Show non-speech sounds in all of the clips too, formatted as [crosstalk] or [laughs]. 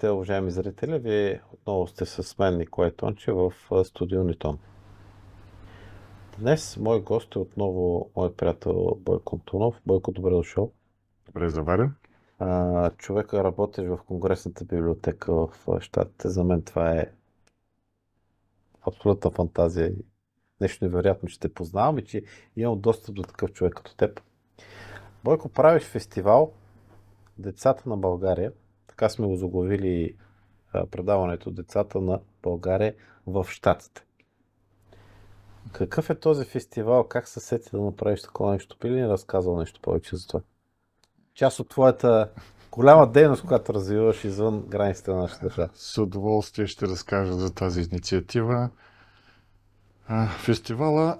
Здравейте, уважаеми зрители! Вие отново сте с мен Николай Тонче в студио Нитон. Днес мой гост е отново моят приятел Бойко Антонов. Бойко, добре дошъл. Добре заварен. Човека работиш в Конгресната библиотека в Штатите. За мен това е абсолютна фантазия нещо невероятно, че те познавам и че имам достъп до такъв човек като теб. Бойко, правиш фестивал Децата на България, така сме заглавили предаването Децата на България в Штатите. Какъв е този фестивал? Как се сети да направиш такова нещо? или ни разказал нещо повече за това? Част от твоята голяма дейност, която развиваш извън границите на нашата държава. С удоволствие ще разкажа за тази инициатива. Фестивала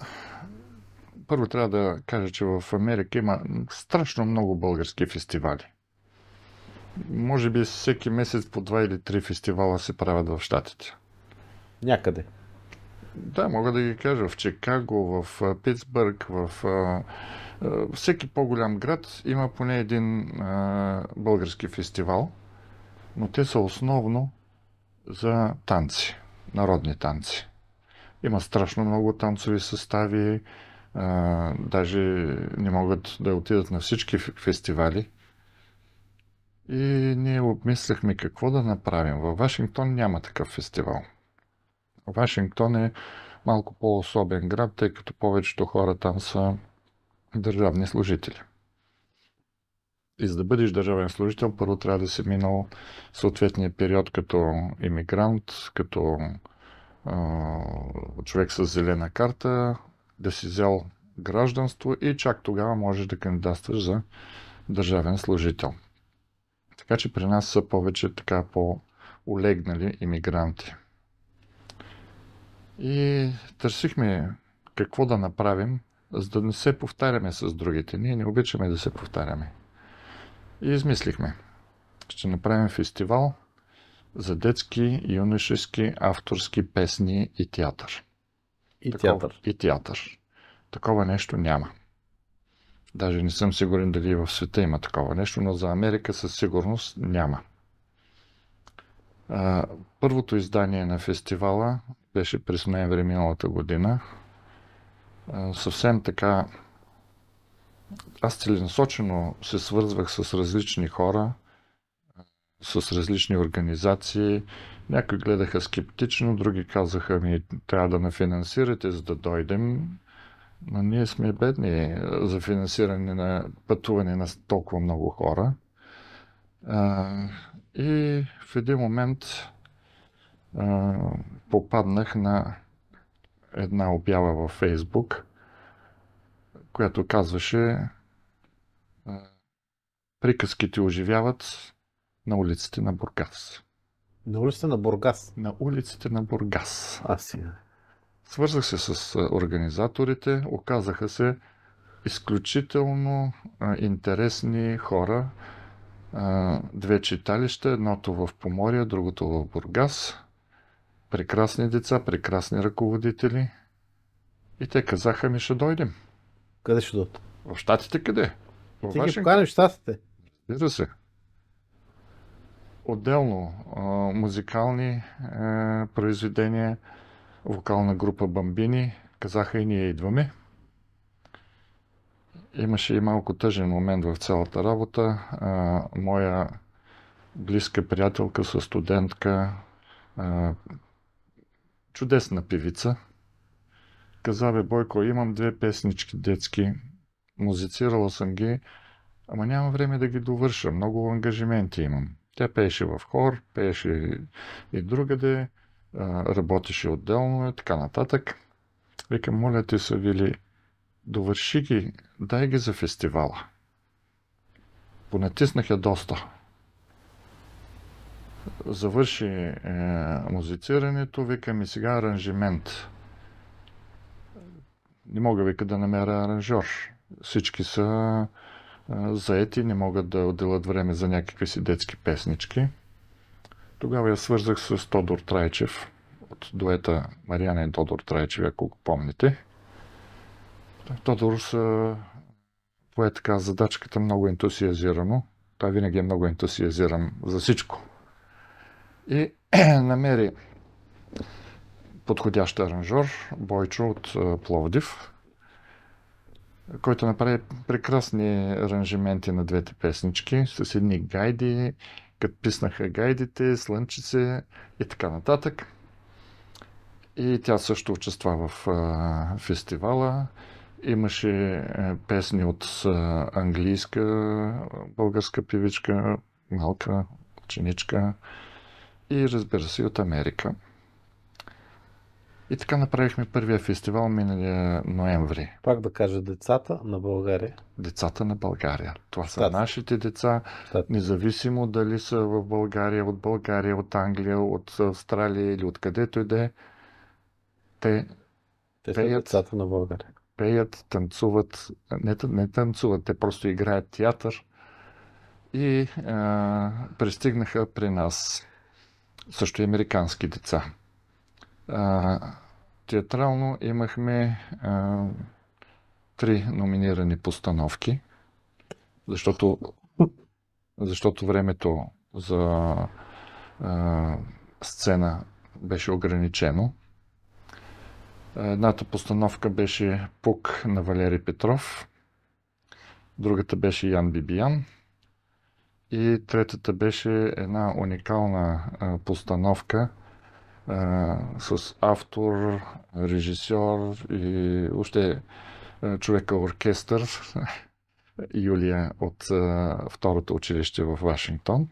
първо трябва да кажа, че в Америка има страшно много български фестивали. Може би всеки месец по два или три фестивала се правят в Штатите. Някъде. Да, мога да ги кажа. В Чикаго, в Питсбърг, в всеки по-голям град има поне един български фестивал, но те са основно за танци, народни танци. Има страшно много танцови състави, даже не могат да отидат на всички фестивали, и ние обмисляхме какво да направим. Във Вашингтон няма такъв фестивал. Вашингтон е малко по-особен град, тъй като повечето хора там са държавни служители. И за да бъдеш държавен служител, първо трябва да си минал съответния период като иммигрант, като е, човек с зелена карта, да си взел гражданство и чак тогава можеш да кандидатстваш за държавен служител. Така че при нас са повече така по-олегнали иммигранти. И търсихме какво да направим, за да не се повтаряме с другите. Ние не обичаме да се повтаряме. И измислихме. Ще направим фестивал за детски, юношески, авторски песни и театър. И Такова, театър. И театър. Такова нещо няма. Даже не съм сигурен дали в света има такова нещо, но за Америка със сигурност няма. Първото издание на фестивала беше през ноември миналата година. Съвсем така аз целенасочено се свързвах с различни хора, с различни организации. Някои гледаха скептично, други казаха ми трябва да нафинансирате, за да дойдем. Ма ние сме бедни за финансиране на пътуване на толкова много хора. А, и в един момент а, попаднах на една обява във Фейсбук, която казваше а, приказките оживяват на улиците на Бургас. На улиците на Бургас? На улиците на Бургас. А, сега. Свързах се с организаторите, оказаха се изключително интересни хора. две читалища, едното в Помория, другото в Бургас. Прекрасни деца, прекрасни ръководители. И те казаха ми, ще дойдем. Къде ще дойдат? В Штатите къде? Ти ги поканим в Штатите. Разбира се. Отделно музикални е, произведения, вокална група Бамбини казаха и ние идваме. Имаше и малко тъжен момент в цялата работа. А, моя близка приятелка, със студентка, а, чудесна певица, каза бе Бойко, имам две песнички детски, музицирала съм ги, ама няма време да ги довърша, много ангажименти имам. Тя пееше в хор, пееше и другаде работеше отделно и така нататък. Викам, моля ти се, Вили, довърши ги, дай ги за фестивала. Понатиснах я доста. Завърши е, музицирането, викам и сега аранжимент. Не мога вика да намеря аранжор. Всички са е, заети, не могат да отделят време за някакви си детски песнички. Тогава я свързах с Тодор Трайчев от дуета Мариана и Тодор Трайчев, ако го помните. Тодор са пое така задачката много ентусиазирано. Той винаги е много ентусиазиран за всичко. И [clears throat] намери подходящ аранжор, Бойчо от Пловдив, който направи прекрасни аранжименти на двете песнички с едни гайди, като писнаха гайдите, слънчице и така нататък. И тя също участва в а, фестивала. Имаше е, песни от английска, българска певичка, малка ученичка и разбира се от Америка. И така направихме първия фестивал миналия ноември. Пак да кажа децата на България. Децата на България. Това са нашите деца, Штат. независимо дали са в България, от България, от Англия, от Австралия или където и да е. Те, те пеят, са децата на България. Пеят, танцуват, не, не танцуват, те просто играят театър и а, пристигнаха при нас също и американски деца театрално имахме а, три номинирани постановки, защото, защото времето за а, сцена беше ограничено. Едната постановка беше Пук на Валери Петров, другата беше Ян Бибиян и третата беше една уникална постановка – а, с автор, режисьор и още човека оркестър [laughs] Юлия от а, второто училище в Вашингтон.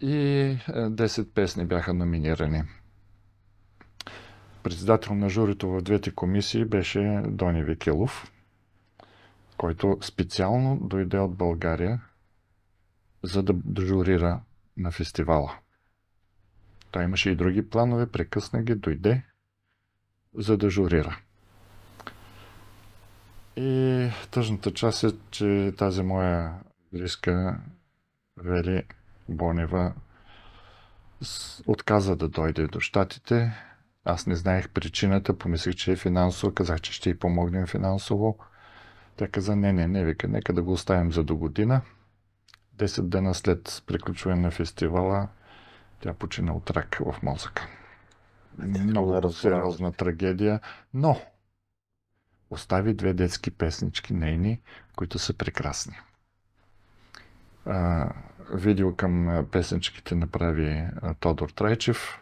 И 10 песни бяха номинирани. Председател на журито в двете комисии беше Дони Викилов, който специално дойде от България, за да дежурира на фестивала. Той имаше и други планове, прекъсна ги, дойде, за да журира. И тъжната част е, че тази моя близка Вели Бонева отказа да дойде до щатите. Аз не знаех причината, помислих, че е финансово, казах, че ще й помогнем финансово. Тя каза, не, не, не, вика, нека да го оставим за до година. Десет дена след приключване на фестивала тя почина от рак в мозъка. Ами, много сериозна трагедия, но остави две детски песнички нейни, които са прекрасни. А, видео към песничките направи Тодор Трайчев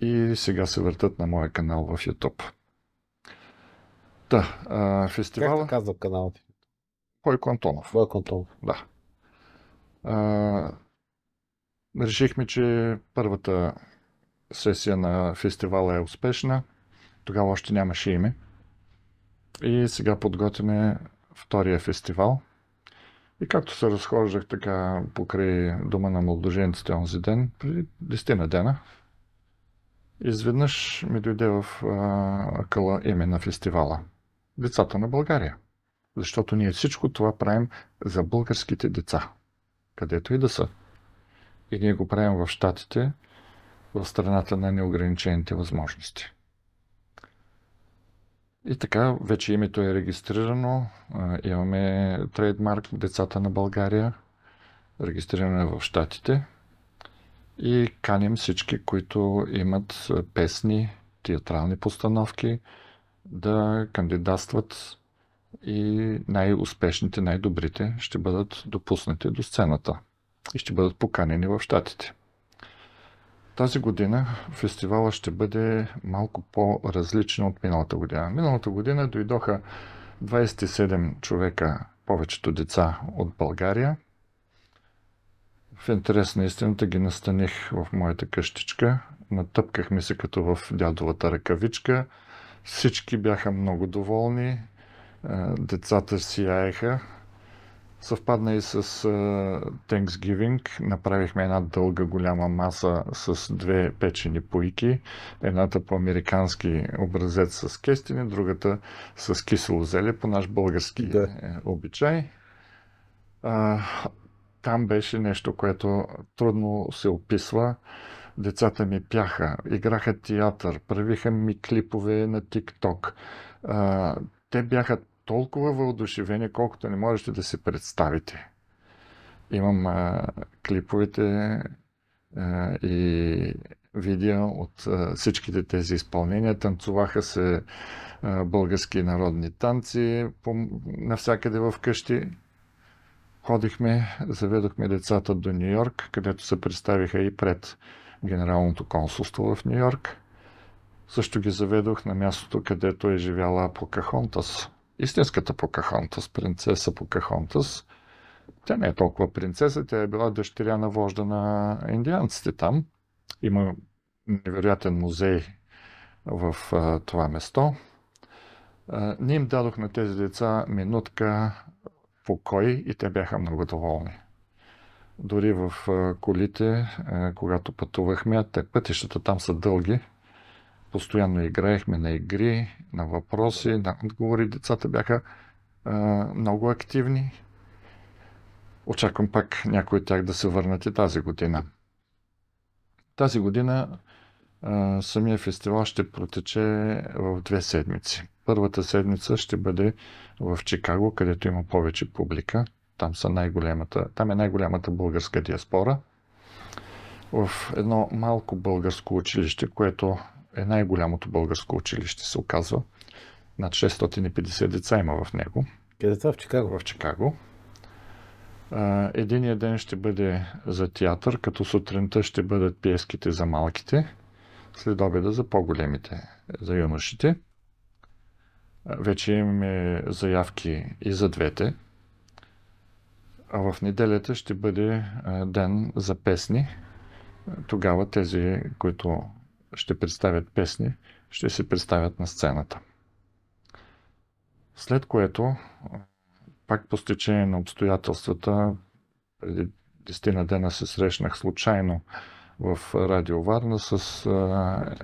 и сега се въртат на моя канал в YouTube. Да, а, фестивала... Как казва каналът? Бойко Антонов. Бойко Антонов. Да. А, Решихме, че първата сесия на фестивала е успешна. Тогава още нямаше име. И сега подготвяме втория фестивал. И както се разхождах така покрай дома на младоженците онзи ден, преди 10 на дена, изведнъж ми дойде в а, къла име на фестивала. Децата на България. Защото ние всичко това правим за българските деца, където и да са и ние го правим в Штатите, в страната на неограничените възможности. И така, вече името е регистрирано. Имаме трейдмарк Децата на България, регистрирано е в Штатите. И каним всички, които имат песни, театрални постановки, да кандидатстват и най-успешните, най-добрите ще бъдат допуснати до сцената и ще бъдат поканени в Штатите. Тази година фестивала ще бъде малко по-различен от миналата година. Миналата година дойдоха 27 човека, повечето деца от България. В интерес на истината ги настаних в моята къщичка. Натъпкахме се като в дядовата ръкавичка. Всички бяха много доволни. Е, децата сияеха съвпадна и с Thanksgiving. Направихме една дълга голяма маса с две печени пуйки. Едната по американски образец с кестени, другата с кисело зеле по наш български да. Е, обичай. А, там беше нещо, което трудно се описва. Децата ми пяха, играха театър, правиха ми клипове на TikTok. те бяха толкова въодушевени, колкото не можете да се представите. Имам а, клиповете а, и видео от а, всичките тези изпълнения. Танцуваха се а, български народни танци по, навсякъде в къщи. Ходихме, заведохме децата до Нью Йорк, където се представиха и пред Генералното консулство в Нью Йорк. Също ги заведох на мястото, където е живяла Покахонтас, истинската Покахонтас, принцеса Покахонтас, тя не е толкова принцеса, тя е била дъщеря на вожда на индианците там. Има невероятен музей в а, това место. А, ние им дадох на тези деца минутка покой и те бяха много доволни. Дори в а, колите, а, когато пътувахме, те пътищата там са дълги, Постоянно играехме на игри, на въпроси, на отговори. Децата бяха а, много активни. Очаквам пак някои от тях да се върнат и тази година. Тази година а, самия фестивал ще протече в две седмици. Първата седмица ще бъде в Чикаго, където има повече публика. Там, са най там е най-голямата българска диаспора. В едно малко българско училище, което е най-голямото българско училище, се оказва. Над 650 деца има в него. Къде това? В Чикаго? В Чикаго. Единия ден ще бъде за театър, като сутринта ще бъдат пиеските за малките, след обеда за по-големите, за юношите. Вече имаме заявки и за двете. А в неделята ще бъде ден за песни. Тогава тези, които ще представят песни, ще се представят на сцената. След което, пак по стечение на обстоятелствата, преди десетина дена се срещнах случайно в Радио Варна с а,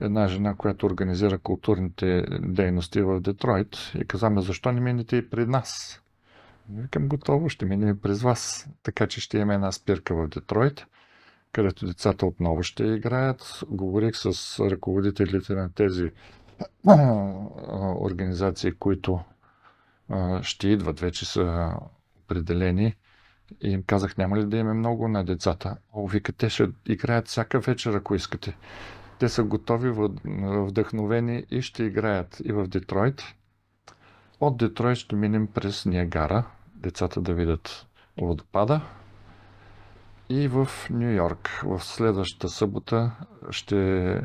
една жена, която организира културните дейности в Детройт и каза ми, защо не минете и при нас? Викам, готово, ще минем и през вас. Така че ще имаме една спирка в Детройт където децата отново ще играят. Говорих с ръководителите на тези [clears throat] организации, които ще идват, вече са определени. И им казах, няма ли да имаме много на децата? О, вика, те ще играят всяка вечер, ако искате. Те са готови, вдъхновени и ще играят и в Детройт. От Детройт ще минем през Ниагара, децата да видят водопада и в Нью Йорк. В следващата събота ще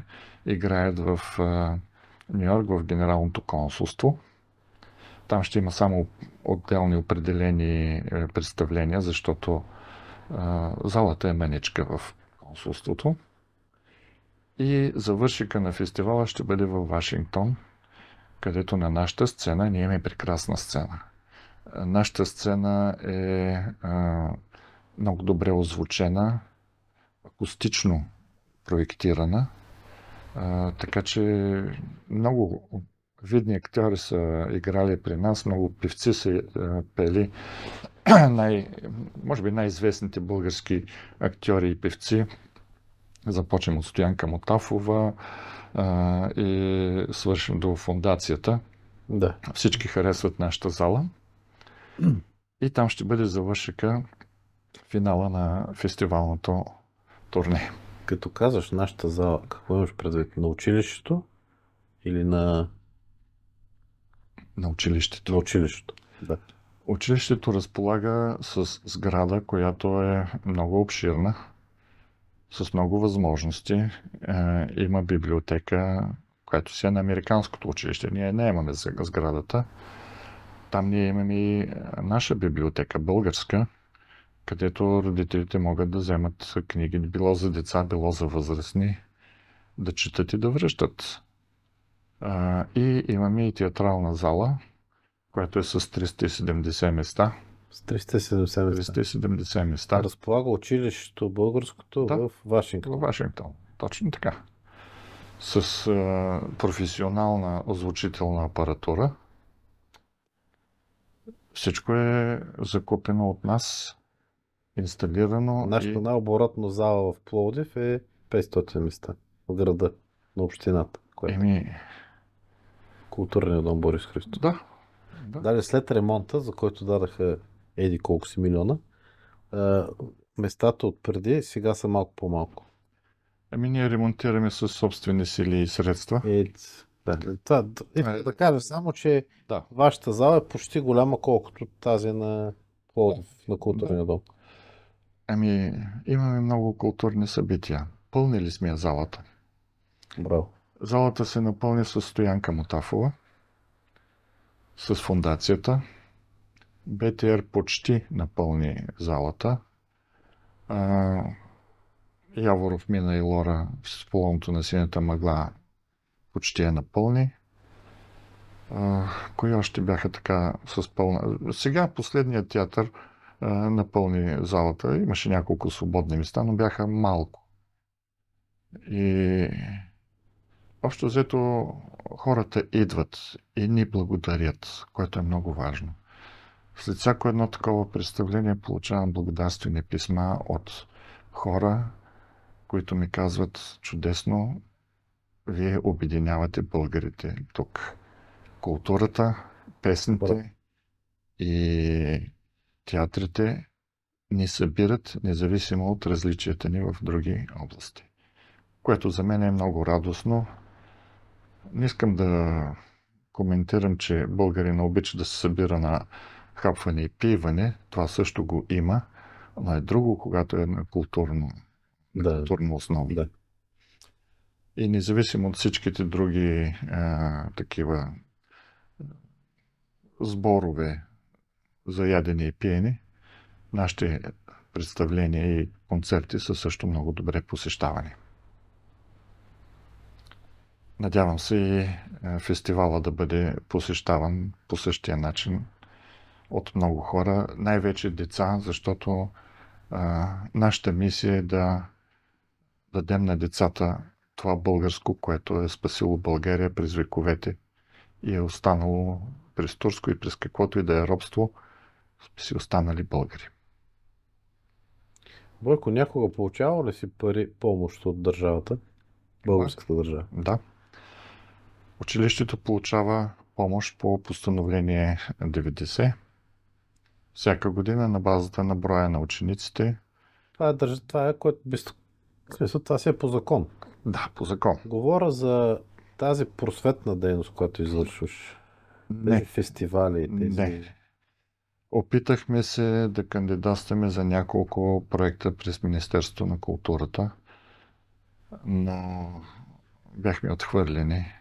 играят в Нью Йорк, в Генералното консулство. Там ще има само отделни определени е, представления, защото залата е меничка в консулството. И завършика на фестивала ще бъде във Вашингтон, където на нашата сцена ние имаме прекрасна сцена. Нашата сцена е а, много добре озвучена, акустично проектирана. А, така че много видни актьори са играли при нас, много певци са пели. [clears throat] Най, може би най-известните български актьори и певци. Започнем от Стоянка Мотафова а, и свършим до фундацията. Да. Всички харесват нашата зала. И там ще бъде завършека финала на фестивалното турне. Като казваш нашата зала, какво имаш предвид? На училището или на... На училището. На училището, да. Училището разполага с сграда, която е много обширна, с много възможности. Е, има библиотека, която си е на Американското училище. Ние не имаме сградата. Там ние имаме и е, наша библиотека, българска, където родителите могат да вземат книги, било за деца, било за възрастни, да четат и да връщат. А, и имаме и театрална зала, която е с 370 места. С 370 места. 370 места. Разполага училището българското да, в Вашингтон. В Вашингтон. Точно така. С а, професионална озвучителна апаратура. Всичко е закупено от нас инсталирано. Нашето и... най-оборотно зала в Плодив е 500 места в града, на общината. Което... Еми... Културният дом Борис Христо. Да. да. Дали след ремонта, за който дадаха еди колко си милиона, местата от преди сега са малко по-малко. Ами ние ремонтираме със собствени сили и средства. Е, да, това, е, да кажа само, че да. вашата зала е почти голяма колкото тази на Плодив да. на културния да. дом. Ами, имаме много културни събития. Пълнили сме залата. Браво. Залата се напълни с Стоянка Мотафова, с фундацията. БТР почти напълни залата. А, Яворов мина и Лора в полното на синята мъгла почти е напълни. А, кои още бяха така с пълна... Сега последният театър напълни залата. Имаше няколко свободни места, но бяха малко. И общо взето хората идват и ни благодарят, което е много важно. След всяко едно такова представление получавам благодарствени писма от хора, които ми казват чудесно, вие обединявате българите тук. Културата, песните и театрите ни събират, независимо от различията ни в други области. Което за мен е много радостно. Не искам да коментирам, че българина обича да се събира на хапване и пиване. Това също го има, но е друго, когато е на културно, да. културно основа. Да. И независимо от всичките други а, такива сборове, за ядене и пиене. Нашите представления и концерти са също много добре посещавани. Надявам се и е, фестивала да бъде посещаван по същия начин от много хора, най-вече деца, защото а, е, нашата мисия е да дадем на децата това българско, което е спасило България през вековете и е останало през турско и през каквото и да е робство – си останали българи. Бойко, някога получава ли си пари помощ от държавата? Българската държава? Да. Училището получава помощ по постановление 90 всяка година на базата на броя на учениците. Това е, държ... това е което без... смисъл, това си е по закон. Да, по закон. Говоря за тази просветна дейност, която извършваш. Не. Тези фестивали. Тези... Не. Опитахме се да кандидатстваме за няколко проекта през Министерството на културата, но бяхме отхвърлени.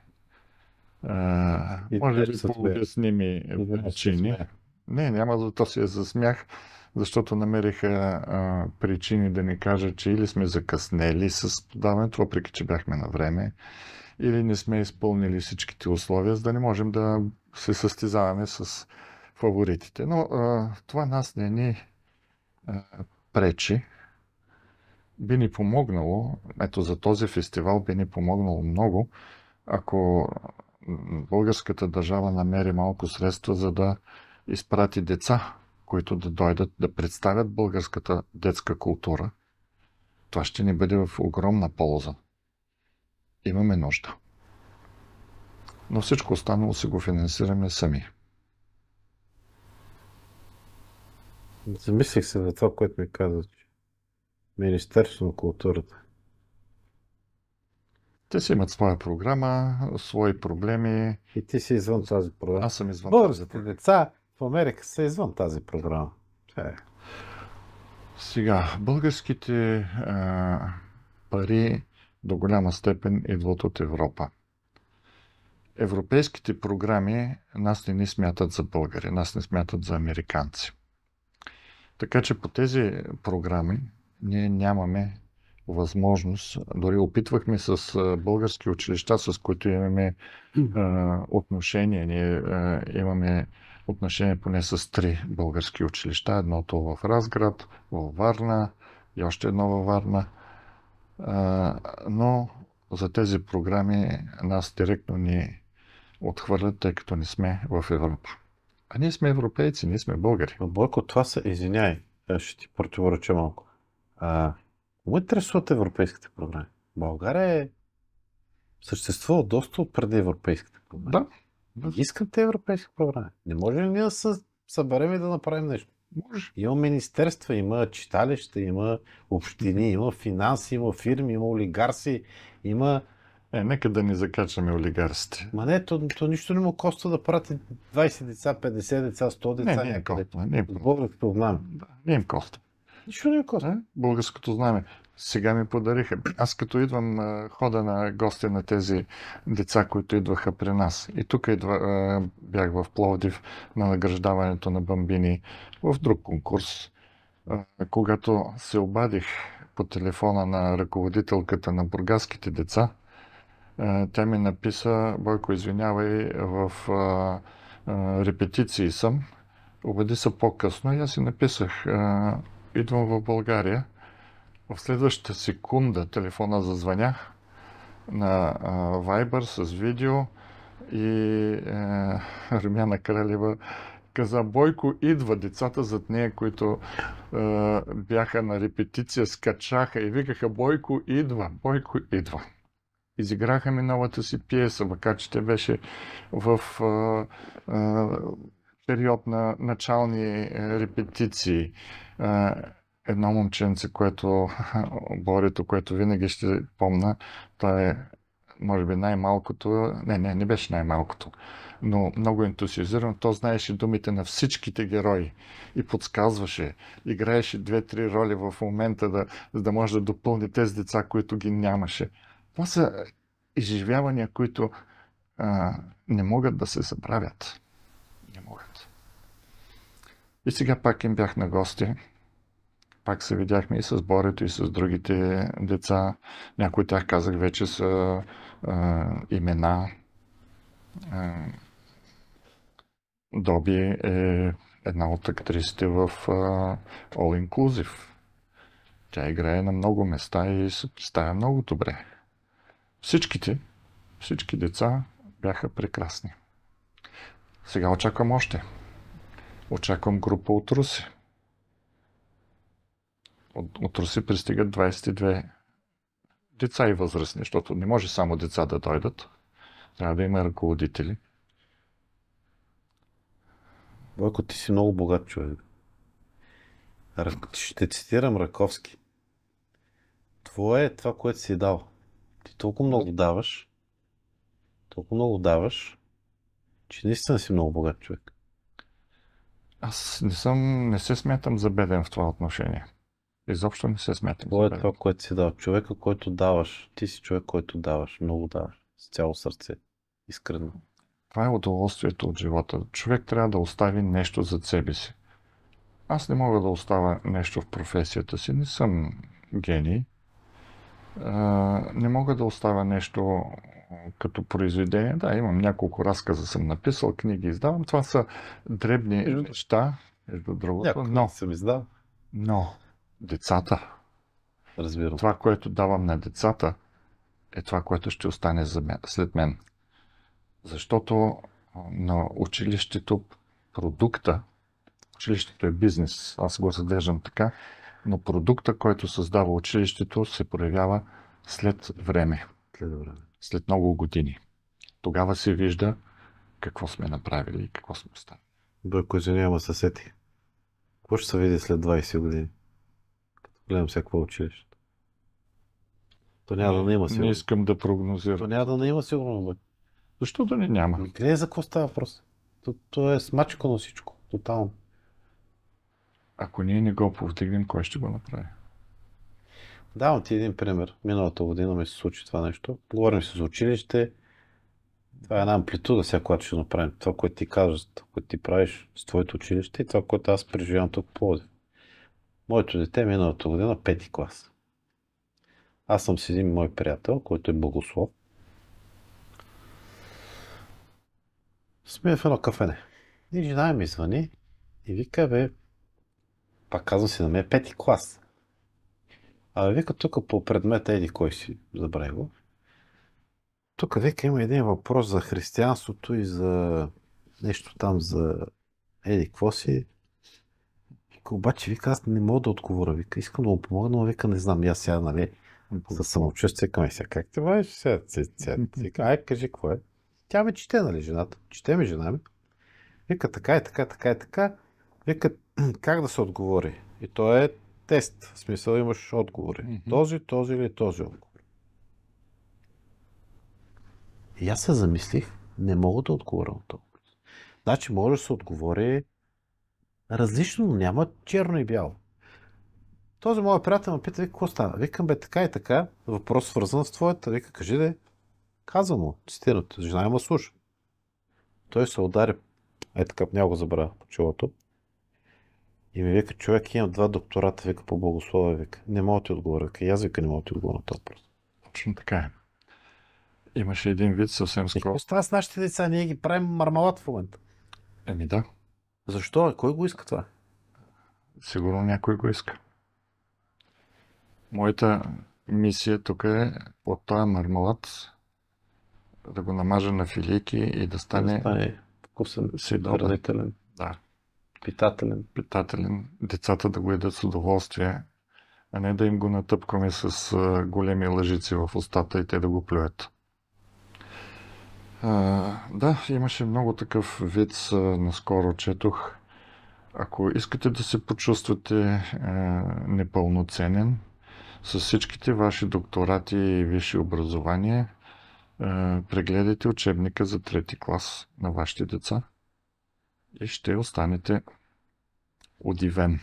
А, И може ли по обясними причини? Не, няма за то си е за смях, защото намериха а, причини да ни кажат, че или сме закъснели с подаването, въпреки че бяхме на време, или не сме изпълнили всичките условия, за да не можем да се състезаваме с фаворитите. Но а, това нас не ни а, пречи. Би ни помогнало, ето за този фестивал би ни помогнало много, ако българската държава намери малко средства, за да изпрати деца, които да дойдат да представят българската детска култура. Това ще ни бъде в огромна полза. Имаме нужда. Но всичко останало си го финансираме сами. Замислих се за това, което ми каза, че Министерство на културата. Те си имат своя програма, свои проблеми. И ти си извън тази програма. Аз съм извън българските тази програма. деца в Америка са извън тази програма. Е. Сега, българските пари до голяма степен идват от Европа. Европейските програми нас не ни смятат за българи, нас не смятат за американци. Така че по тези програми ние нямаме възможност. Дори опитвахме с български училища, с които имаме а, отношение. Ние а, имаме отношение поне с три български училища. Едното в Разград, във Варна и още едно във Варна. А, но за тези програми нас директно ни отхвърлят, тъй като не сме в Европа. А ние сме европейци, ние сме българи. Но Бойко, това са, извиняй, е, ще ти противореча малко. А, кого интересуват е европейските програми? България е съществува доста от преди европейските програми. Да. Искам те европейски програми. Не може ли ние да се съберем и да направим нещо? Може. Има министерства, има читалища, има общини, има финанси, има фирми, има олигарси, има е, нека да ни закачаме олигарсите. Ма не, то, то нищо не му коства да прати 20 деца, 50 деца, 100 деца. Не, не коства. Не им коства. Българското знаме. Да, не им коства. Нищо не им коства. Е, българското знаме. Сега ми подариха. Аз като идвам хода на гости на тези деца, които идваха при нас. И тук идва, бях в Пловдив на награждаването на бамбини в друг конкурс. Когато се обадих по телефона на ръководителката на бургаските деца, е, тя ми написа, Бойко, извинявай, в а, а, репетиции съм, обади се по-късно и аз си написах, а, идвам в България. В следващата секунда телефона зазвънях на а, Viber с видео и а, е, Румяна Кралева каза, Бойко идва, децата зад нея, които а, е, бяха на репетиция, скачаха и викаха, Бойко идва, Бойко идва изиграха миналата си пиеса, макар че те беше в а, а, период на начални е, репетиции. А, едно момченце, което [laughs] Борито, което винаги ще помна, той е може би най-малкото, не, не, не беше най-малкото, но много ентусиазирано. То знаеше думите на всичките герои и подсказваше, играеше две-три роли в момента, да, за да може да допълни тези деца, които ги нямаше. Това са изживявания, които а, не могат да се забравят. Не могат. И сега пак им бях на гости. Пак се видяхме и с Борето, и с другите деца. Някои от тях казах вече са а, имена. А, Доби е една от актрисите в а, All Inclusive. Тя играе на много места и се много добре. Всичките, всички деца бяха прекрасни. Сега очаквам още. Очаквам група от Руси. От, от Руси пристигат 22 деца и възрастни, защото не може само деца да дойдат. Трябва да има ръководители. Бойко, ти си много богат човек. Ще цитирам Раковски. Твое е това, което си дал. Ти толкова много даваш, толкова много даваш, че наистина си много богат човек. Аз не съм, не се смятам за беден в това отношение. Изобщо не се смятам. Какво е това, което си дал? Човека, който даваш. Ти си човек, който даваш. Много даваш. С цяло сърце. Искрено. Това е удоволствието от живота. Човек трябва да остави нещо за себе си. Аз не мога да оставя нещо в професията си. Не съм гений не мога да оставя нещо като произведение. Да, имам няколко разказа, съм написал, книги издавам. Това са дребни между... неща, между другото. но, съм издал. Но децата, Разбирам. това, което давам на децата, е това, което ще остане за мен, след мен. Защото на училището продукта, училището е бизнес, аз го задържам така, но продукта, който създава училището, се проявява след време. След време. След много години. Тогава се вижда какво сме направили и какво сме оставили. Бе, който няма съсети. Какво ще се види след 20 години? Като гледам всяко училище. То няма да не има сигурно. Не искам да прогнозирам. То няма да не има сигурно, бе. Защо да не няма? Ами къде е за какво става въпрос? То, то е смачкано всичко, тотално. Ако ние не го повдигнем, кой ще го направи? Давам ти един пример. Миналата година ми се случи това нещо. Говорим се за училище. Това е една амплитуда сега, която ще направим. Това, което ти казваш, това, което ти правиш с твоето училище и това, което аз преживявам тук в Плодив. Моето дете миналата година пети клас. Аз съм с един мой приятел, който е богослов. Сме в едно кафене. И жена ми звъни и вика, бе, пак казвам си на мен, пети клас. А вика тук по предмета еди кой си, забравя го. Тук вика има един въпрос за християнството и за нещо там за еди какво си. Вика, обаче вика аз не мога да отговоря, вика искам да му помогна, но вика не знам, и аз сега нали за самочувствие към сега. Как те бъдеш сега? Вика, ай кажи какво е. Тя ме чете, нали, жената? Чете ми жена ми. Вика така и така, така и така. Вика, е, [clears throat] как да се отговори? И то е тест. В смисъл имаш отговори. Mm-hmm. Този, този или този отговор. И аз се замислих, не мога да отговоря на този въпрос. Значи може да се отговори различно, но няма черно и бяло. Този мой приятел ме пита, какво става? Викам, бе, така и така, въпрос свързан с твоята. Вика, кажи да Каза му, цитирам, жена има слуша. Той се удари, е така, няма го забравя по челото. И ми вика, човек, имам два доктората, вика по благословие, вика. Не мога ти отговоря, вика. аз вика, не мога ти отговоря на този въпрос. Точно така е. Имаше един вид съвсем е, скоро. Това с нашите деца? Ние ги правим мармалат в момента. Еми да. Защо? Кой го иска това? Сигурно някой го иска. Моята мисия тук е от този мармалат да го намажа на филики и да стане, да стане вкусен, седора. Да. Питателен. Питателен. Децата да го едат с удоволствие, а не да им го натъпкваме с големи лъжици в устата и те да го плюят. А, да, имаше много такъв вид, наскоро четох. Ако искате да се почувствате а, непълноценен, с всичките ваши докторати и висши образование, прегледайте учебника за трети клас на вашите деца и ще останете удивен.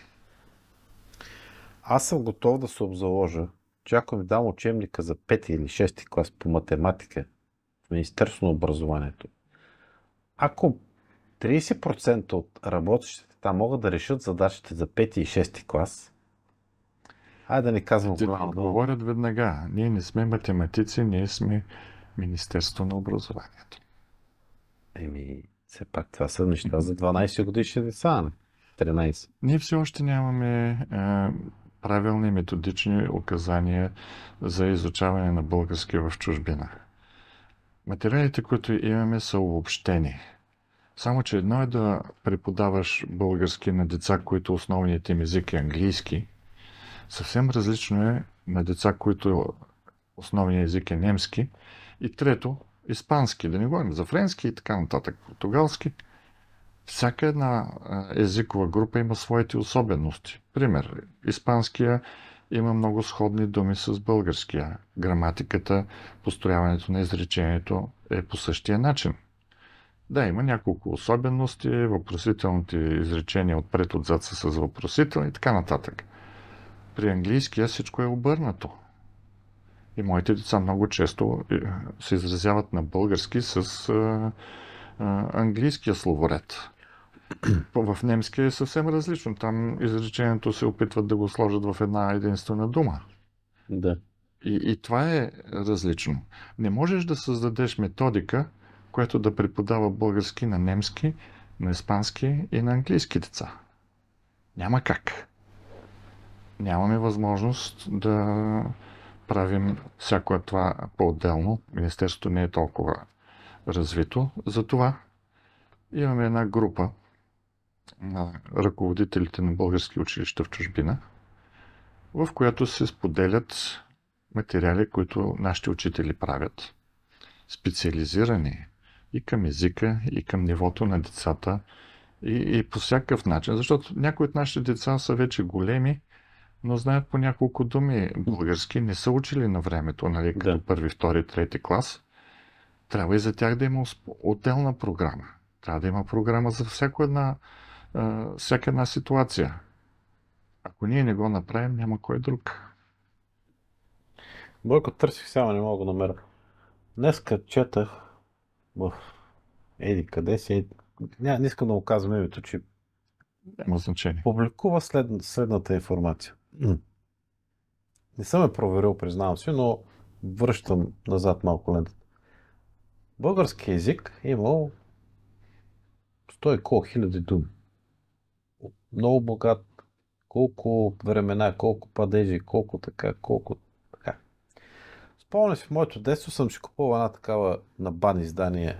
Аз съм готов да се обзаложа, че ако ми дам учебника за 5 или 6 клас по математика в Министерство на образованието, ако 30% от работещите там могат да решат задачите за 5 и 6 клас, Айде да не казвам Те голямо. дума. Говорят веднага. Ние не сме математици, ние сме Министерство на образованието. Еми, все пак това са неща за 12 годишни деца, не? 13. Ние все още нямаме е, правилни методични указания за изучаване на български в чужбина. Материалите, които имаме, са обобщени. Само, че едно е да преподаваш български на деца, които основният им език е английски. Съвсем различно е на деца, които основният език е немски. И трето, испански, да не говорим за френски и така нататък, португалски. Всяка една езикова група има своите особености. Пример, испанския има много сходни думи с българския. Граматиката, построяването на изречението е по същия начин. Да, има няколко особености, въпросителните изречения отпред-отзад са с въпросител и така нататък. При английския всичко е обърнато. И моите деца много често е, се изразяват на български с а, е, а, е, английския словоред. В немски е съвсем различно. Там изречението се опитват да го сложат в една единствена дума. Да. И, и това е различно. Не можеш да създадеш методика, която да преподава български на немски, на испански и на английски деца. Няма как. Нямаме възможност да, правим всяко е това по-отделно. Министерството не е толкова развито. Затова имаме една група на ръководителите на български училища в чужбина, в която се споделят материали, които нашите учители правят. Специализирани и към езика, и към нивото на децата, и, и по всякакъв начин, защото някои от нашите деца са вече големи но знаят по няколко думи български, не са учили на времето, нали, като да. първи, втори, трети клас. Трябва и за тях да има отделна програма. Трябва да има програма за всяко една, всяка една ситуация. Ако ние не го направим, няма кой друг. Бойко, търсих сега, не мога да намеря. Днеска четах в Еди къде си, не, не искам да казвам името, че няма значение. Публикува след, следната информация. Не съм е проверил, признавам си, но връщам назад малко лентата. Български език е имал 100 и колко хиляди думи. Много богат. Колко времена, колко падежи, колко така, колко така. Спомням си в моето детство съм си купувал една такава на бан издание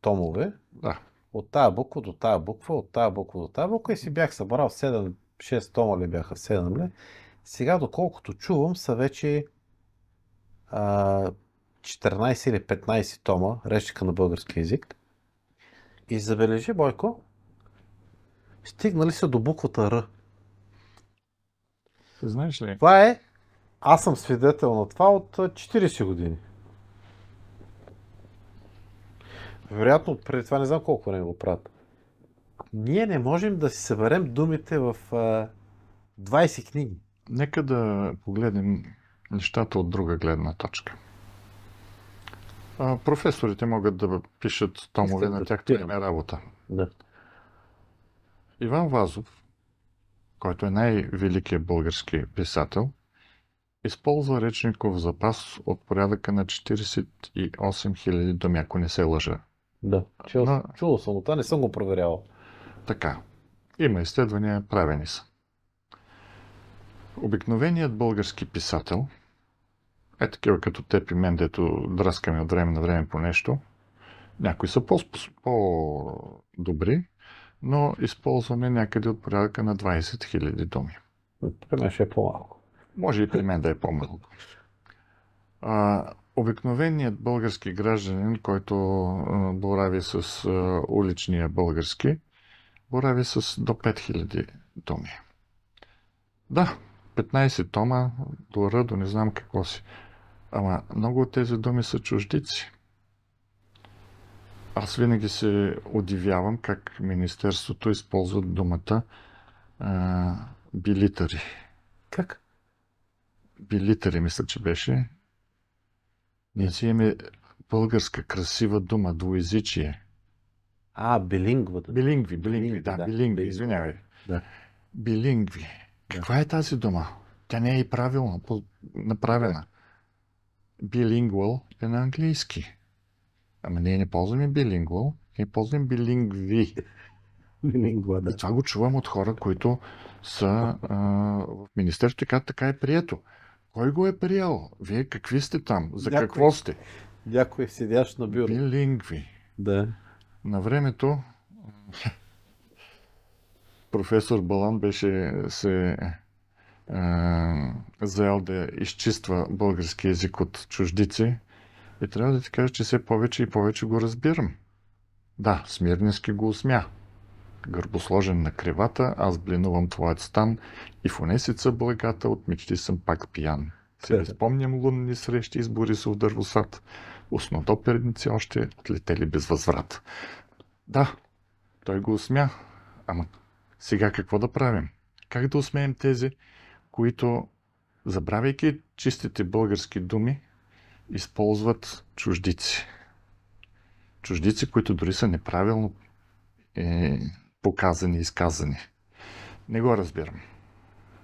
томове. Да. От тая буква до тая буква, от тая буква до тая буква и си бях събрал седем. 6 тома ли бяха, 7 ли. Сега, доколкото чувам, са вече а, 14 или 15 тома, речника на български язик. И забележи, Бойко, стигнали се до буквата Р. Знаеш ли? Това е, аз съм свидетел на това от 40 години. Вероятно, преди това не знам колко време го правят ние не можем да си съберем думите в а, 20 книги. Нека да погледнем нещата от друга гледна точка. А, професорите могат да пишат томове на тях, това е работа. Да. Иван Вазов, който е най-великият български писател, използва речников запас от порядъка на 48 000 думи, ако не се лъжа. Да, чул, на... чул съм, но това не съм го проверявал така. Има изследвания, правени са. Обикновеният български писател, е такива като теб и мен, дето драскаме от време на време по нещо, някои са по-добри, но използваме някъде от порядъка на 20 000 думи. При мен ще е по-малко. Може и при мен да е по-малко. А, обикновеният български гражданин, който борави с уличния български, борави с до 5000 думи. Да, 15 тома, до ръдо, не знам какво си. Ама много от тези думи са чуждици. Аз винаги се удивявам как Министерството използва думата а, билитари. Как? Билитари, мисля, че беше. Ние си имаме българска красива дума, двоезичие. А, билингвата. Билингви, билингви, да, да билингви, извинявай. Да. Билингви. Каква е тази дума? Тя не е и правилно направена. Билингвал е на английски. Ама ние не ползваме билингвал, ние ползваме билингви. Билингва, да. И това го чувам от хора, които са а, в Министерството и така е прието. Кой го е приел? Вие какви сте там? За някой, какво сте? Някой е седящ на бюро. Билингви. Да. На времето [laughs] професор Балан беше се а, заел да изчиства български язик от чуждици и трябва да ти кажа, че все повече и повече го разбирам. Да, Смирнински го усмя. Гърбосложен на кривата. аз блинувам твоят стан и в унесица благата от мечти съм пак пиян. Се [laughs] спомням лунни срещи с Борисов дървосад основопередници още отлетели без възврат. Да, той го усмя, ама сега какво да правим? Как да усмеем тези, които, забравяйки чистите български думи, използват чуждици? Чуждици, които дори са неправилно е, показани, изказани. Не го разбирам.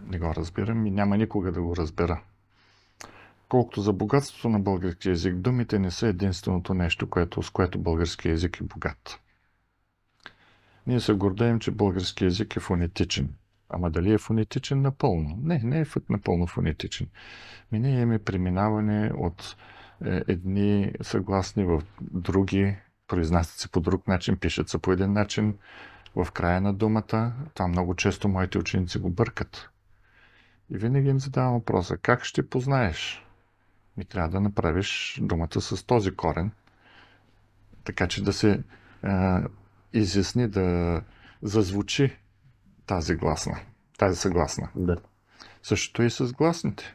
Не го разбирам и няма никога да го разбера. Колкото за богатството на българския език, думите не са единственото нещо, което, с което българския език е богат. Ние се гордеем, че български език е фонетичен. Ама дали е фонетичен напълно? Не, не е напълно фонетичен. Ми ние имаме преминаване от е, едни съгласни в други, произнасят се по друг начин, пишат се по един начин, в края на думата. Там много често моите ученици го бъркат. И винаги им задавам въпроса, как ще познаеш и трябва да направиш думата с този корен, така че да се а, изясни, да зазвучи тази гласна, тази съгласна. Да. Същото и с гласните.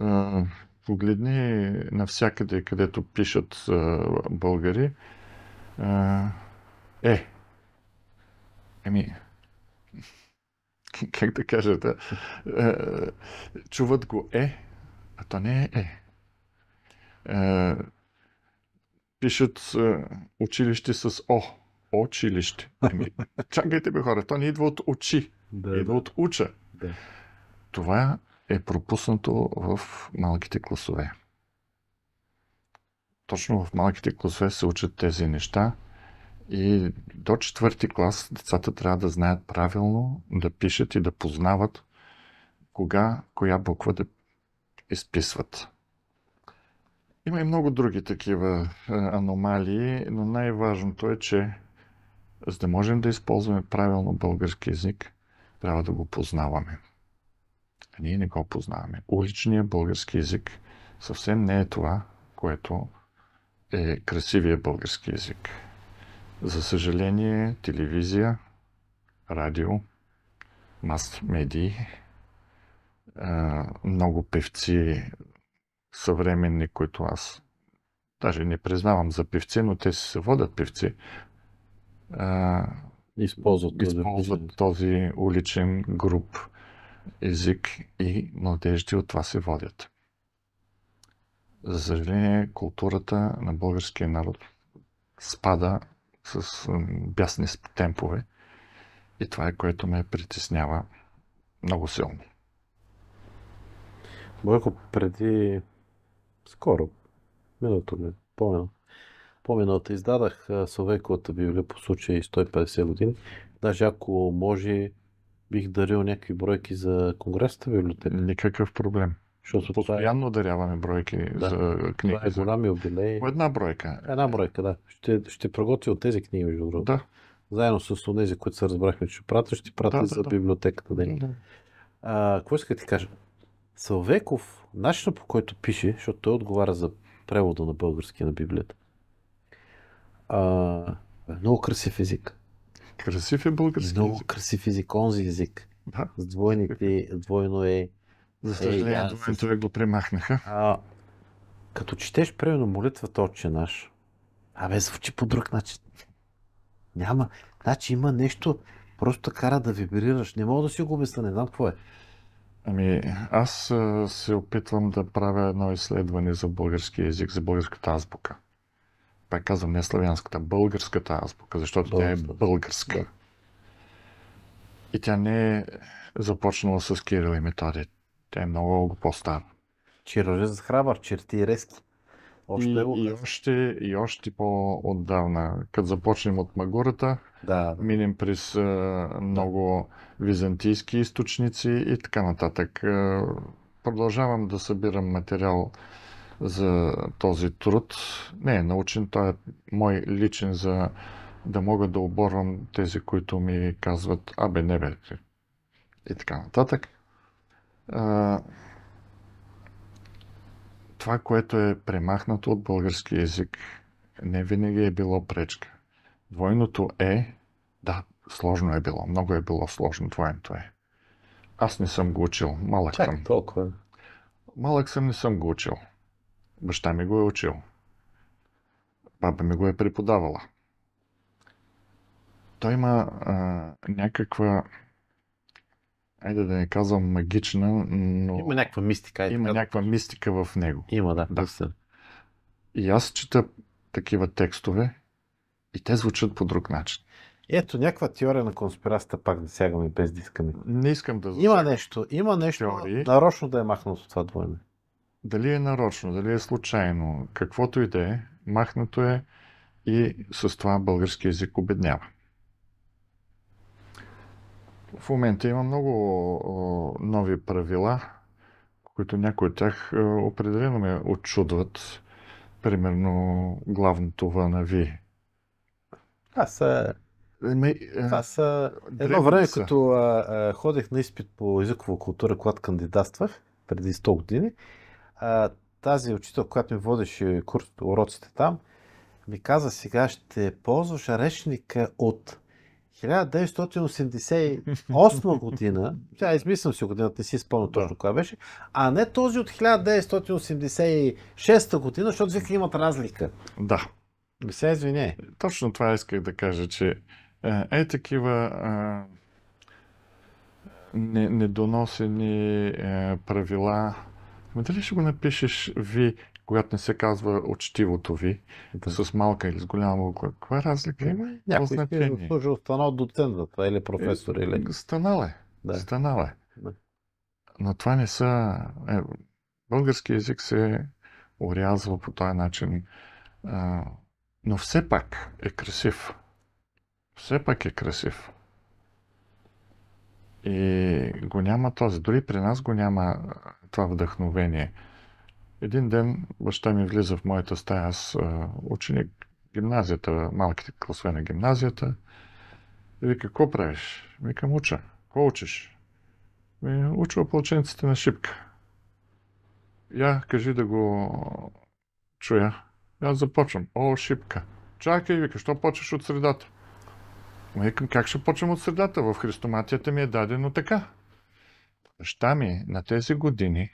А, погледни навсякъде, където пишат а, българи, а, е, еми, [laughs] как да кажете, а, чуват го е, а то не е, е. е пишат е, училище с О. Очилище. Ами, [laughs] чакайте бе хора, то не идва от очи, да, идва да. от уча. Да. Това е пропуснато в малките класове. Точно в малките класове се учат тези неща и до четвърти клас децата трябва да знаят правилно да пишат и да познават кога, коя буква да изписват. Има и много други такива е, аномалии, но най-важното е, че за да можем да използваме правилно български язик, трябва да го познаваме. А ние не го познаваме. Уличният български язик съвсем не е това, което е красивия български язик. За съжаление, телевизия, радио, мас медии много певци съвременни, които аз даже не признавам за певци, но те се водят певци. А, използват, използват този, този уличен груп език и младежите от това се водят. За съжаление, културата на българския народ спада с бясни темпове и това е което ме притеснява много силно. Бойко, преди скоро, миналото не помня, по миналото издадах Словековата библия по случай 150 години. Даже ако може, бих дарил някакви бройки за Конгресната библиотека. Никакъв проблем. Защото е- Постоянно това... даряваме бройки да. за книги. Това е голям юбилей. По една бройка. Една бройка, да. Ще, ще от тези книги, между другото. Да. Заедно с тези, които се разбрахме, че ще пратя, ще пратя да, за да, библиотеката. Да. Да. А, какво иска ти кажа? Салвеков, начинът по който пише, защото той отговаря за превода на български на Библията, а, е много красив език. Красив е български Много език. красив език, онзи език. Да. С двойните, двойно е... За съжаление, е, го премахнаха. А, като четеш превено молитвата Отче наш, абе, звучи по друг начин. Няма. Значи има нещо, просто кара да вибрираш. Не мога да си го обясня, не знам какво е. Ами, аз се опитвам да правя едно изследване за български язик, за българската азбука. Пак казвам, не славянската, българската азбука, защото тя е българска. Да. И тя не е започнала с Кирил и Методи. Тя е много по-стара. Чирорез храбър, черти резки. Още и, е и, още, и още по-отдавна. Като започнем от Магурата, да, минем през много византийски източници и така нататък. продължавам да събирам материал за този труд. Не е научен, той е мой личен за да мога да оборвам тези, които ми казват, абе, не бе, и така нататък. А, това, което е премахнато от български язик, не винаги е било пречка. Двойното е... Да, сложно е било. Много е било сложно двойното е, е. Аз не съм го учил. Малък Чак, съм. толкова. Малък съм, не съм го учил. Баща ми го е учил. Баба ми го е преподавала. Той има а, някаква айде да не казвам магична, но... Има някаква мистика. Е, има така... някаква мистика в него. Има, да. да. И аз чета такива текстове и те звучат по друг начин. Ето, някаква теория на конспирацията пак да сягаме без да Не искам да засягам. Има нещо, има нещо теории. нарочно да е махнато това двойно. Дали е нарочно, дали е случайно, каквото и да е, махнато е и с това български язик обеднява. В момента има много нови правила, които някои от тях е, определено ме очудват. Примерно главното В на това са... Ме, ами, е... Това са... Едно време, са. като а, а, ходех на изпит по езикова култура, когато кандидатствах, преди 100 години, а, тази учител, която ми водеше курс, уроците там, ми каза сега ще ползваш речника от 1988 [laughs] година, тя измислям си годината, не си да. точно коя беше, а не този от 1986 година, защото вика имат разлика. Да. Не се извине. Точно това исках да кажа, че е, е такива недоносени е, правила. дали ще го напишеш ви, когато не се казва учтивото ви, да. с малка или с голяма буква? Каква е разлика има? Някой ще е служил станал доцент за това или професор. Или... Станал е. Да. Станал е. Да. Но това не са... Е, български язик се орязва по този начин. А, но все пак е красив. Все пак е красив. И го няма този. Дори при нас го няма това вдъхновение. Един ден баща ми влиза в моята стая. Аз ученик гимназията, малките класове на гимназията. И вика, какво правиш? Викам, уча. Какво учиш? Ми, учва полченците на шипка. Я, кажи да го чуя аз започвам. О, шипка. Чакай, вика, що почваш от средата? Викам, как ще почвам от средата? В хрестоматията ми е дадено така. Баща ми на тези години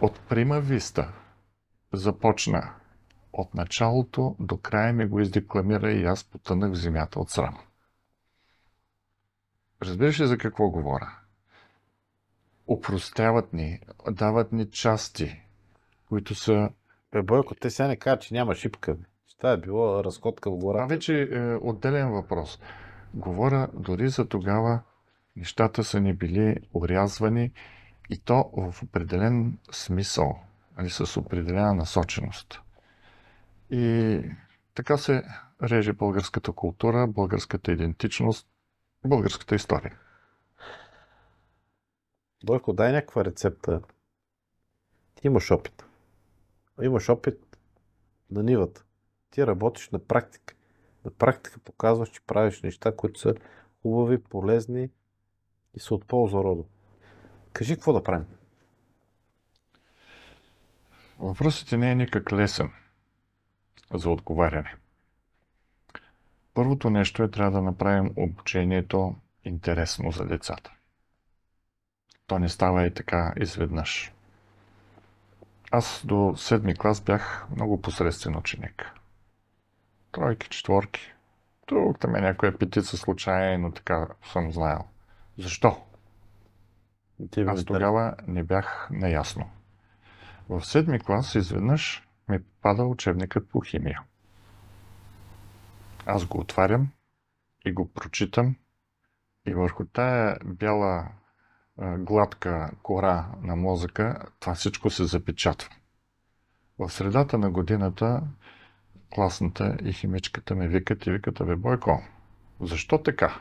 от Прима Виста започна от началото до края ми го издекламира и аз потънах в земята от срам. Разбираш ли за какво говоря? Опростяват ни, дават ни части, които са бе, Бойко, те сега не кажа, че няма шипка. Това е било разходка в гората. Това вече е отделен въпрос. Говоря дори за тогава нещата са ни били урязвани и то в определен смисъл, али, с определена насоченост. И така се реже българската култура, българската идентичност, българската история. Бойко, дай някаква рецепта. Ти имаш опит имаш опит на нивата. Ти работиш на практика. На практика показваш, че правиш неща, които са хубави, полезни и са от полза рода. Кажи какво да правим. Въпросът ти не е никак лесен за отговаряне. Първото нещо е трябва да направим обучението интересно за децата. То не става и така изведнъж. Аз до 7 клас бях много посредствен ученик. Тройки, четворки. Тук там е някоя петица случайно, така съм знаел. Защо? Ти е Аз тогава не бях наясно. В седми клас изведнъж ми пада учебникът по химия. Аз го отварям и го прочитам и върху тая бяла гладка кора на мозъка, това всичко се запечатва. В средата на годината класната и химичката ме викат и викат, бе, Бойко, защо така?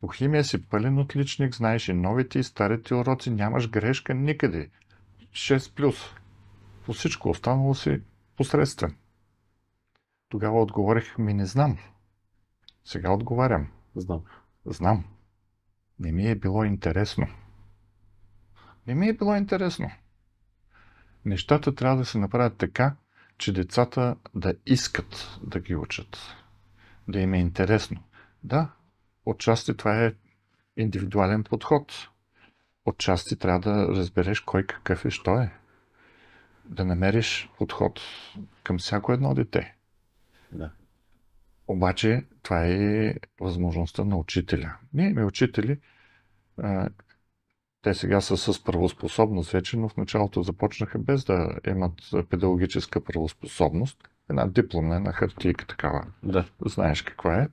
По химия си пълен отличник, знаеш и новите и старите уроци, нямаш грешка никъде. 6 плюс. По всичко останало си посредствен. Тогава отговорих, ми не знам. Сега отговарям. Знам. Знам. Не ми е било интересно. Не ми е било интересно. Нещата трябва да се направят така, че децата да искат да ги учат. Да им е интересно. Да, отчасти това е индивидуален подход. Отчасти трябва да разбереш кой какъв е, що е. Да намериш подход към всяко едно дете. Да. Обаче това е възможността на учителя. Ние ми учители, те сега са с правоспособност вече, но в началото започнаха без да имат педагогическа правоспособност. Една диплома една хартийка такава. Да. Знаеш каква е.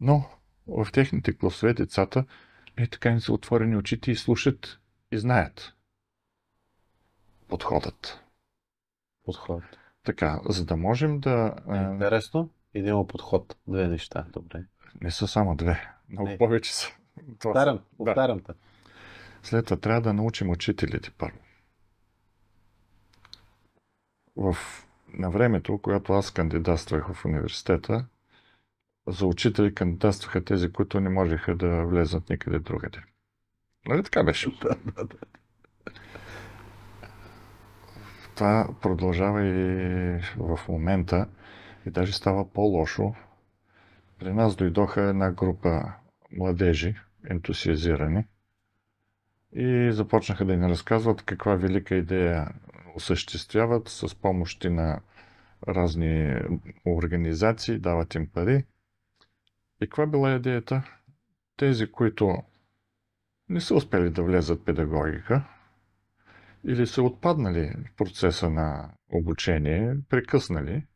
Но в техните класове децата е така им са отворени очите и слушат и знаят подходът. Подходът. Така, за да можем да... Интересно. Един подход. Две неща. Добре. Не са само две. Много не. повече са. [laughs] Повтарям, повтарям да. те. След това трябва да научим учителите първо. В, на времето, когато аз кандидатствах в университета, за учители кандидатстваха тези, които не можеха да влезат никъде другаде. Нали така беше? [laughs] Да, да, да това продължава и в момента и даже става по-лошо. При нас дойдоха една група младежи, ентусиазирани, и започнаха да ни разказват каква велика идея осъществяват с помощи на разни организации, дават им пари. И каква била идеята? Тези, които не са успели да влезат в педагогика, или са отпаднали в процеса на обучение, прекъснали,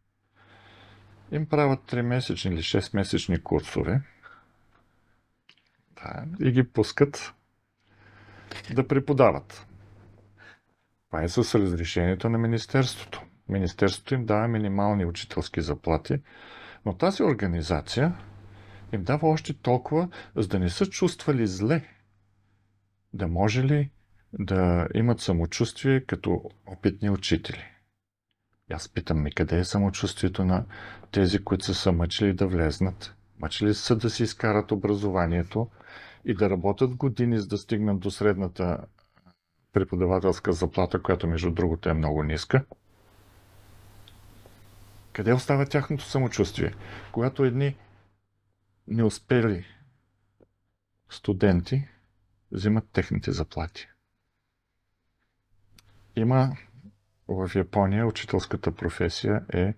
им правят 3-месечни или 6-месечни курсове да, и ги пускат да преподават. Това е с разрешението на Министерството. Министерството им дава минимални учителски заплати, но тази организация им дава още толкова, за да не са чувствали зле. Да може ли да имат самочувствие като опитни учители. Аз питам ми, къде е самочувствието на тези, които са мъчили да влезнат? Мъчили са да си изкарат образованието и да работят години, за да стигнат до средната преподавателска заплата, която между другото е много ниска. Къде остава тяхното самочувствие? Когато едни неуспели студенти взимат техните заплати. Има в Япония учителската професия е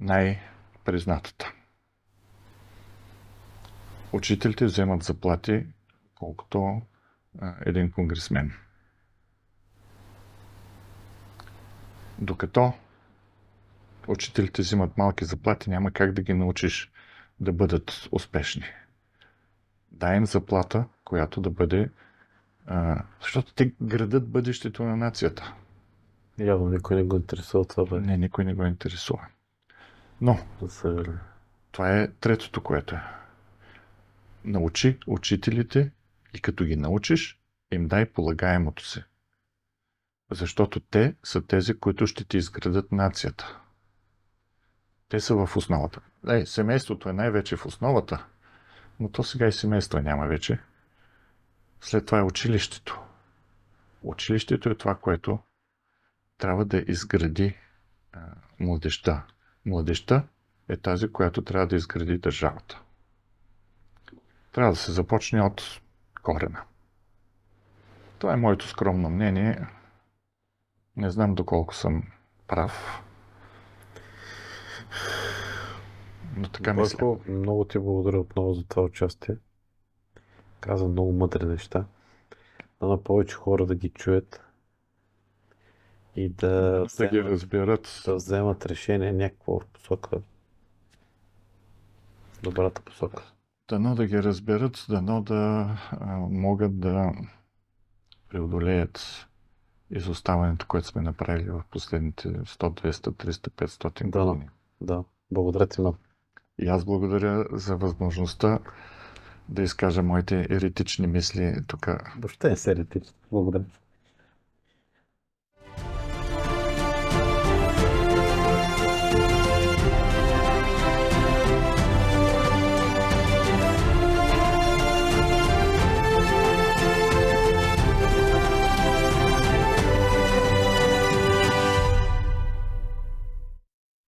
най-признатата. Учителите вземат заплати колкото един конгресмен. Докато учителите взимат малки заплати, няма как да ги научиш да бъдат успешни. Дай им заплата, която да бъде а, защото те градат бъдещето на нацията. Явно никой не го интересува това, бъде. Не, никой не го интересува. Но, това е третото, което е. Научи учителите и като ги научиш, им дай полагаемото си. Защото те са тези, които ще ти изградат нацията. Те са в основата. Ей, семейството е най-вече в основата, но то сега и семейство няма вече. След това е училището. Училището е това, което трябва да изгради е, а, младеща. Младеща е тази, която трябва да изгради държавата. Трябва да се започне от корена. Това е моето скромно мнение. Не знам доколко съм прав. Но така Марко, мисля. много ти благодаря отново за това участие. Каза много мъдри неща. Да на повече хора да ги чуят и да, да вземат, ги разберат. Да вземат решение някакво в посока. В добрата посока. Дано да ги разберат, дано да а, могат да преодолеят изоставането, което сме направили в последните 100, 200, 300, 500 години. Да, да. благодаря ти много. И аз благодаря за възможността да изкажа моите еретични мисли тук. Въобще не са еретични. Благодаря.